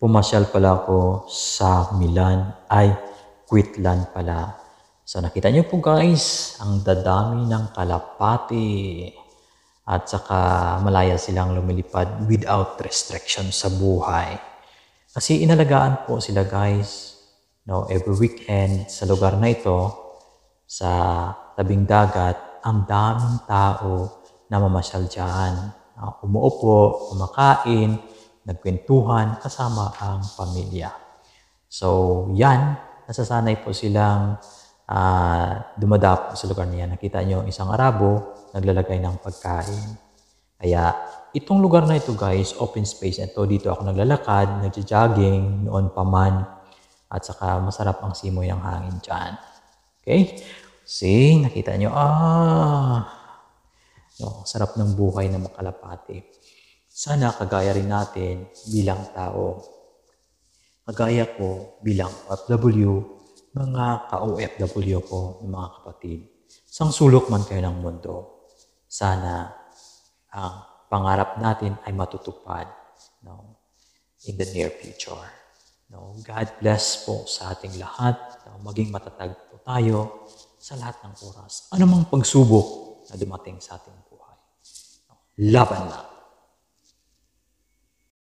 pumasyal pala ako sa Milan, ay Quitlan pala. So nakita niyo po guys, ang dadami ng kalapati. At saka malaya silang lumilipad without restriction sa buhay. Kasi inalagaan po sila guys no, every weekend sa lugar na ito, sa tabing dagat, ang daming tao na mamasyal dyan. Umuupo, kumakain, nagkwentuhan kasama ang pamilya. So, yan, nasasanay po silang uh, ah, dumadapo sa lugar niya. Nakita niyo isang Arabo naglalagay ng pagkain. Kaya itong lugar na ito guys, open space ito. Dito ako naglalakad, nagja-jogging, noon pa man. At saka masarap ang simoy ng hangin dyan. Okay? See, nakita niyo ah, no, oh, sarap ng buhay na makalapati. Sana kagaya rin natin bilang tao. Kagaya ko bilang OFW, mga ka-OFW ko, mga kapatid. Sang sulok man kayo ng mundo, sana ang pangarap natin ay matutupad no, in the near future. No, God bless po sa ating lahat. No, maging matatag po tayo sa lahat ng oras. Anumang pagsubok na dumating sa ating buhay. No, laban lang.